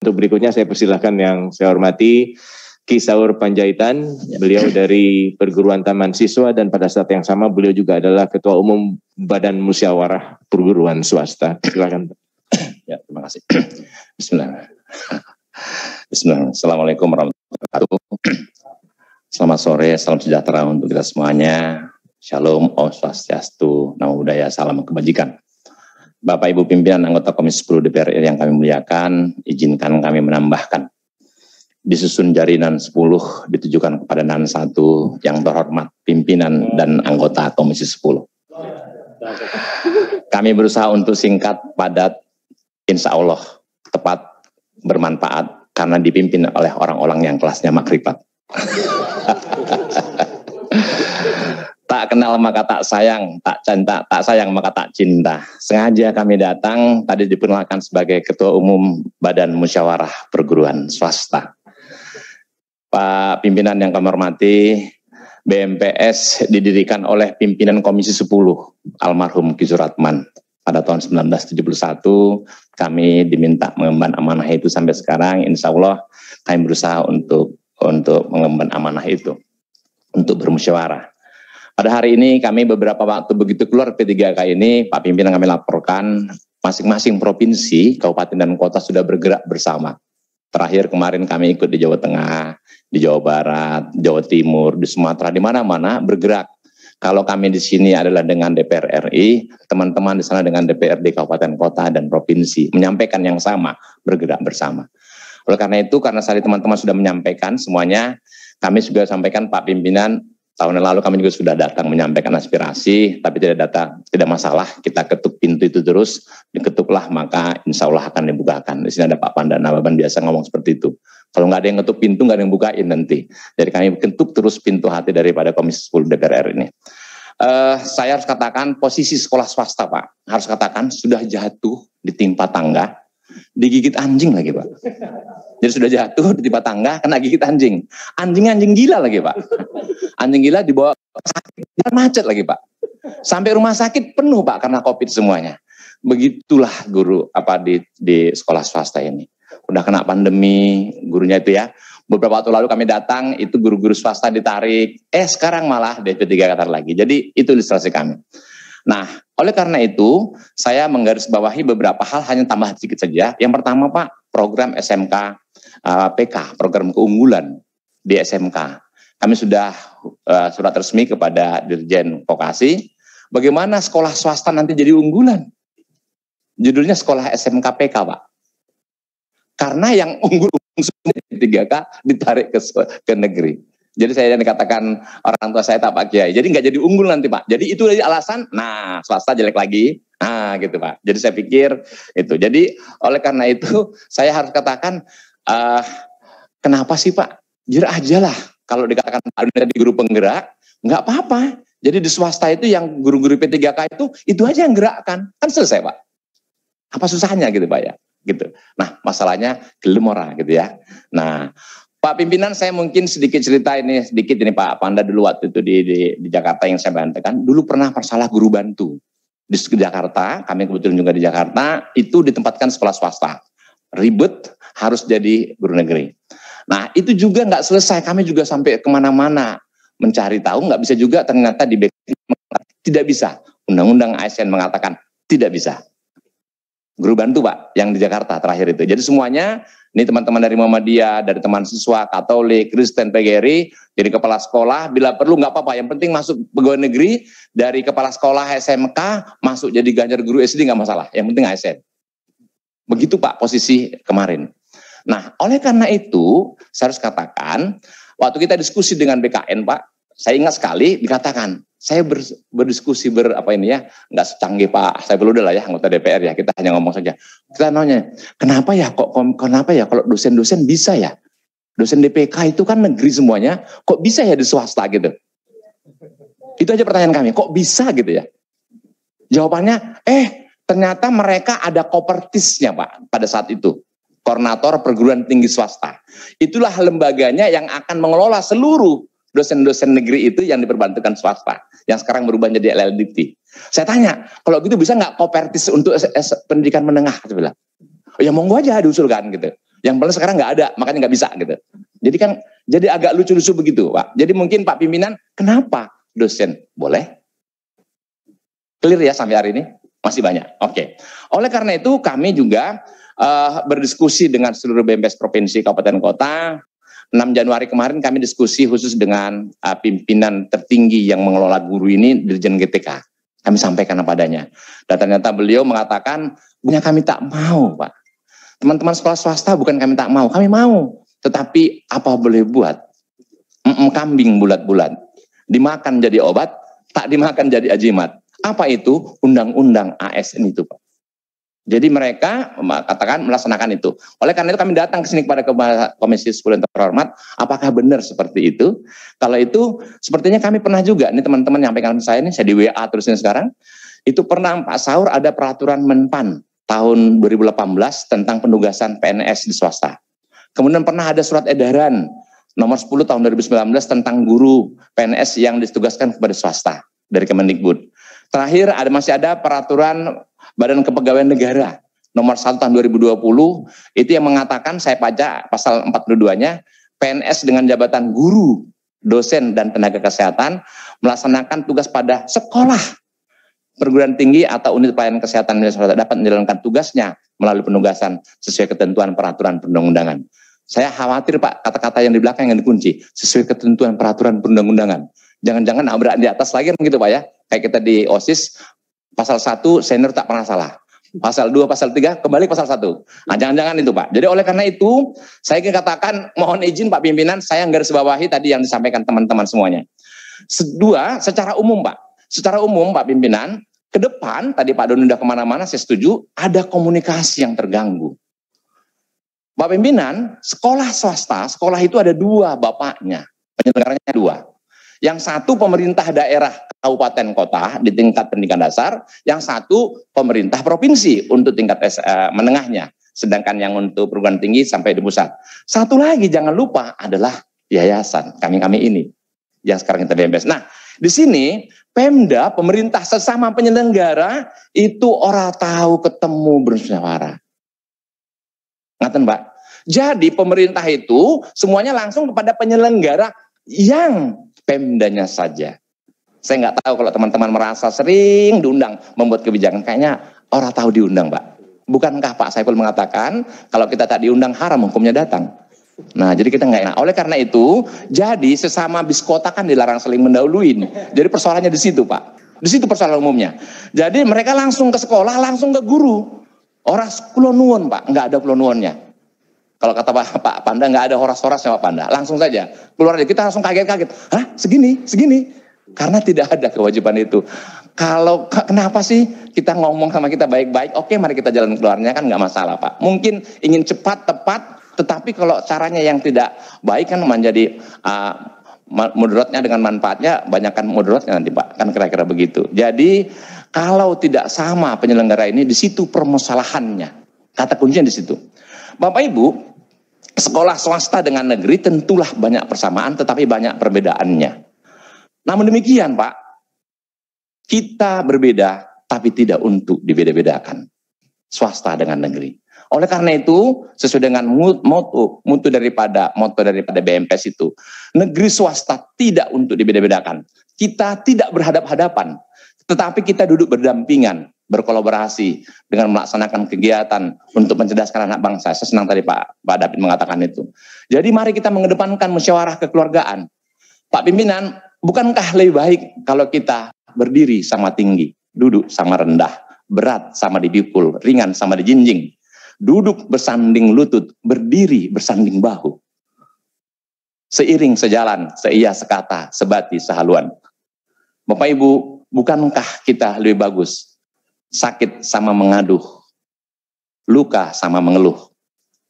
Untuk berikutnya saya persilahkan yang saya hormati Ki Saur Panjaitan, ya. beliau dari Perguruan Taman Siswa dan pada saat yang sama beliau juga adalah Ketua Umum Badan Musyawarah Perguruan Swasta. Silakan. ya, terima kasih. Bismillah. Bismillah. Assalamualaikum warahmatullahi wabarakatuh. Selamat sore, salam sejahtera untuk kita semuanya. Shalom, Om Swastiastu, Namo Buddhaya, Salam Kebajikan. Bapak Ibu pimpinan anggota Komisi 10 DPR RI yang kami muliakan, izinkan kami menambahkan. Disusun jarinan 10 ditujukan kepada nan satu yang terhormat pimpinan dan anggota Komisi 10. Kami berusaha untuk singkat, padat, insya Allah tepat, bermanfaat, karena dipimpin oleh orang-orang yang kelasnya makrifat. tak kenal maka tak sayang, tak cinta, tak sayang maka tak cinta. Sengaja kami datang tadi diperkenalkan sebagai Ketua Umum Badan Musyawarah Perguruan Swasta. Pak pimpinan yang kami hormati, BMPS didirikan oleh pimpinan Komisi 10 almarhum Ki pada tahun 1971 kami diminta mengemban amanah itu sampai sekarang insya Allah kami berusaha untuk untuk mengemban amanah itu untuk bermusyawarah pada hari ini kami beberapa waktu begitu keluar P3K ini, Pak Pimpinan kami laporkan masing-masing provinsi, kabupaten dan kota sudah bergerak bersama. Terakhir kemarin kami ikut di Jawa Tengah, di Jawa Barat, Jawa Timur, di Sumatera, di mana-mana bergerak. Kalau kami di sini adalah dengan DPR RI, teman-teman di sana dengan DPRD kabupaten kota dan provinsi menyampaikan yang sama, bergerak bersama. Oleh karena itu, karena tadi teman-teman sudah menyampaikan semuanya, kami juga sampaikan Pak Pimpinan Tahun yang lalu kami juga sudah datang menyampaikan aspirasi, tapi tidak datang, tidak masalah. Kita ketuk pintu itu terus, diketuklah maka insya Allah akan dibukakan. Di sini ada Pak Pandana, nababan biasa ngomong seperti itu. Kalau nggak ada yang ketuk pintu, nggak ada yang bukain nanti. Jadi kami ketuk terus pintu hati daripada Komisi 10 DPR RI ini. Uh, saya harus katakan posisi sekolah swasta Pak, harus katakan sudah jatuh ditimpa tangga, digigit anjing lagi Pak. Jadi sudah jatuh ditimpa tangga, kena gigit anjing. Anjing-anjing gila lagi Pak anjing gila dibawa sakit macet lagi pak sampai rumah sakit penuh pak karena covid semuanya begitulah guru apa di di sekolah swasta ini udah kena pandemi gurunya itu ya beberapa waktu lalu kami datang itu guru-guru swasta ditarik eh sekarang malah DP3 Qatar lagi jadi itu ilustrasi kami nah oleh karena itu saya menggarisbawahi beberapa hal hanya tambah sedikit saja yang pertama pak program SMK uh, eh, PK program keunggulan di SMK kami sudah Eh, surat resmi kepada Dirjen Vokasi, bagaimana sekolah swasta nanti jadi unggulan. Judulnya sekolah SMKPK, Pak. Karena yang unggul di 3K ditarik ke, ke negeri. Jadi saya dikatakan orang tua saya tak Pak Kiai. Jadi nggak jadi unggul nanti Pak. Jadi itu dari alasan. Nah swasta jelek lagi. Nah gitu Pak. Jadi saya pikir itu. Jadi oleh karena itu saya harus katakan uh, kenapa sih Pak? Jujur aja lah kalau dikatakan ada di guru penggerak, nggak apa-apa. Jadi di swasta itu yang guru-guru P3K itu, itu aja yang gerakkan. Kan selesai Pak. Apa susahnya gitu Pak ya? Gitu. Nah masalahnya orang gitu ya. Nah Pak pimpinan saya mungkin sedikit cerita ini sedikit ini Pak Panda dulu waktu itu di, di, di Jakarta yang saya bantakan dulu pernah persalah guru bantu di Jakarta kami kebetulan juga di Jakarta itu ditempatkan sekolah swasta ribet harus jadi guru negeri Nah itu juga nggak selesai, kami juga sampai kemana-mana mencari tahu nggak bisa juga ternyata di tidak bisa. Undang-undang ASN mengatakan tidak bisa. Guru bantu Pak yang di Jakarta terakhir itu. Jadi semuanya ini teman-teman dari Muhammadiyah, dari teman siswa Katolik, Kristen, PGRI, jadi kepala sekolah bila perlu nggak apa-apa. Yang penting masuk pegawai negeri dari kepala sekolah SMK masuk jadi ganjar guru SD nggak masalah. Yang penting ASN. Begitu Pak posisi kemarin. Nah, oleh karena itu, saya harus katakan, waktu kita diskusi dengan BKN, Pak, saya ingat sekali dikatakan, saya ber, berdiskusi ber apa ini ya, nggak secanggih Pak saya perlu lah ya anggota DPR ya, kita hanya ngomong saja. Kita nanya, kenapa ya kok kenapa ya kalau dosen-dosen bisa ya? Dosen DPK itu kan negeri semuanya, kok bisa ya di swasta gitu? Itu aja pertanyaan kami, kok bisa gitu ya? Jawabannya, eh ternyata mereka ada kopertisnya Pak pada saat itu koordinator perguruan tinggi swasta. Itulah lembaganya yang akan mengelola seluruh dosen-dosen negeri itu yang diperbantukan swasta, yang sekarang berubah jadi LLDT. Saya tanya, kalau gitu bisa nggak kopertis untuk pendidikan menengah? Saya bilang, oh, ya monggo aja diusulkan gitu. Yang paling sekarang nggak ada, makanya nggak bisa gitu. Jadi kan jadi agak lucu-lucu begitu, Pak. Jadi mungkin Pak pimpinan, kenapa dosen boleh? Clear ya sampai hari ini? Masih banyak. Oke. Okay. Oleh karena itu kami juga uh, berdiskusi dengan seluruh BMS provinsi kabupaten kota. 6 Januari kemarin kami diskusi khusus dengan uh, pimpinan tertinggi yang mengelola guru ini Dirjen GTK. Kami sampaikan apa adanya. Dan ternyata beliau mengatakan, punya kami tak mau, Pak. Teman-teman sekolah swasta bukan kami tak mau, kami mau. Tetapi apa boleh buat? M -mm, kambing bulat-bulat. Dimakan jadi obat, tak dimakan jadi ajimat. Apa itu undang-undang ASN itu, Pak? Jadi mereka katakan melaksanakan itu. Oleh karena itu kami datang ke sini kepada Komisi 10 yang terhormat, apakah benar seperti itu? Kalau itu sepertinya kami pernah juga, ini teman-teman yang pengen saya ini, saya di WA terus ini sekarang, itu pernah Pak Saur ada peraturan Menpan tahun 2018 tentang penugasan PNS di swasta. Kemudian pernah ada surat edaran nomor 10 tahun 2019 tentang guru PNS yang ditugaskan kepada swasta dari Kemendikbud. Terakhir ada masih ada peraturan Badan Kepegawaian Negara nomor 1 tahun 2020 itu yang mengatakan saya pajak pasal 42-nya PNS dengan jabatan guru, dosen dan tenaga kesehatan melaksanakan tugas pada sekolah perguruan tinggi atau unit pelayanan kesehatan misalnya dapat menjalankan tugasnya melalui penugasan sesuai ketentuan peraturan perundang-undangan. Saya khawatir Pak kata-kata yang di belakang yang dikunci sesuai ketentuan peraturan perundang-undangan. Jangan-jangan abrak di atas lagi begitu Pak ya. Kayak kita di OSIS pasal 1 senior tak pernah salah. Pasal 2, pasal 3, kembali pasal 1. Nah, jangan-jangan itu Pak. Jadi oleh karena itu, saya ingin katakan, mohon izin Pak Pimpinan, saya garis bawahi tadi yang disampaikan teman-teman semuanya. Kedua, secara umum Pak. Secara umum Pak Pimpinan, ke depan, tadi Pak Don udah kemana-mana, saya setuju, ada komunikasi yang terganggu. Pak Pimpinan, sekolah swasta, sekolah itu ada dua bapaknya, penyelenggaranya dua. Yang satu pemerintah daerah kabupaten kota di tingkat pendidikan dasar, yang satu pemerintah provinsi untuk tingkat uh, menengahnya. Sedangkan yang untuk perguruan tinggi sampai di pusat. Satu lagi jangan lupa adalah yayasan kami-kami ini yang sekarang kita bebas. Nah, di sini Pemda, pemerintah sesama penyelenggara itu orang tahu ketemu bersuara. Ngaten, Mbak. Jadi pemerintah itu semuanya langsung kepada penyelenggara yang Pemdanya saja. Saya nggak tahu kalau teman-teman merasa sering diundang membuat kebijakan. Kayaknya orang tahu diundang, Pak. Bukankah Pak Saiful mengatakan kalau kita tak diundang haram hukumnya datang? Nah, jadi kita nggak enak. Oleh karena itu, jadi sesama biskota kan dilarang saling mendahului. Jadi persoalannya di situ, Pak. Di situ persoalan umumnya. Jadi mereka langsung ke sekolah, langsung ke guru. Orang kulonuan, Pak. Nggak ada kulonuannya. Kalau kata Pak, Pak Panda nggak ada horas-horasnya Pak Panda. Langsung saja keluar aja. Kita langsung kaget-kaget. Hah segini, segini. Karena tidak ada kewajiban itu. Kalau kenapa sih kita ngomong sama kita baik-baik? Oke mari kita jalan keluarnya kan nggak masalah Pak. Mungkin ingin cepat, tepat. Tetapi kalau caranya yang tidak baik kan menjadi uh, ah, mudaratnya dengan manfaatnya banyakkan mudaratnya nanti Pak kan kira-kira begitu. Jadi kalau tidak sama penyelenggara ini di situ permasalahannya. Kata kuncinya di situ. Bapak Ibu, Sekolah swasta dengan negeri tentulah banyak persamaan tetapi banyak perbedaannya. Namun demikian Pak, kita berbeda tapi tidak untuk dibeda-bedakan. Swasta dengan negeri. Oleh karena itu, sesuai dengan moto, moto daripada moto daripada BMPS itu, negeri swasta tidak untuk dibeda-bedakan. Kita tidak berhadap-hadapan tetapi kita duduk berdampingan, berkolaborasi dengan melaksanakan kegiatan untuk mencerdaskan anak bangsa. Saya senang tadi Pak, Pak David mengatakan itu. Jadi mari kita mengedepankan musyawarah kekeluargaan. Pak pimpinan, bukankah lebih baik kalau kita berdiri sama tinggi, duduk sama rendah, berat sama dipikul, ringan sama dijinjing, duduk bersanding lutut, berdiri bersanding bahu. Seiring sejalan, seia sekata, sebati sehaluan. Bapak Ibu, Bukankah kita lebih bagus sakit sama mengaduh, luka sama mengeluh,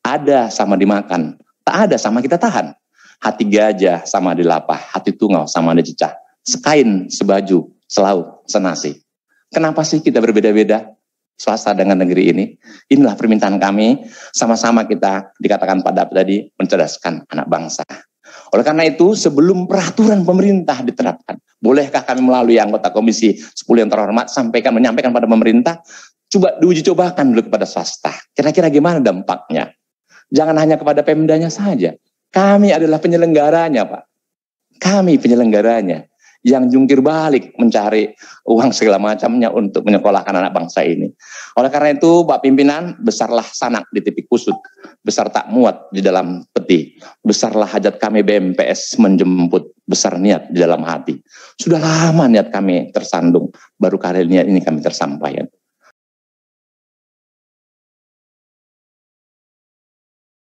ada sama dimakan, tak ada sama kita tahan. Hati gajah sama dilapah, hati tungau sama dicecah, sekain, sebaju, selau, senasi. Kenapa sih kita berbeda-beda? swasta dengan negeri ini. Inilah permintaan kami, sama-sama kita dikatakan pada tadi mencerdaskan anak bangsa. Oleh karena itu, sebelum peraturan pemerintah diterapkan, Bolehkah kami melalui anggota Komisi 10 yang terhormat sampaikan menyampaikan pada pemerintah coba diuji cobakan dulu kepada swasta. Kira-kira gimana dampaknya? Jangan hanya kepada Pemdanya saja. Kami adalah penyelenggaranya, Pak. Kami penyelenggaranya yang jungkir balik mencari uang segala macamnya untuk menyekolahkan anak bangsa ini. Oleh karena itu, Pak Pimpinan, besarlah sanak di titik kusut, besar tak muat di dalam peti, besarlah hajat kami BMPS menjemput, besar niat di dalam hati. Sudah lama niat kami tersandung, baru kali niat ini kami tersampaikan.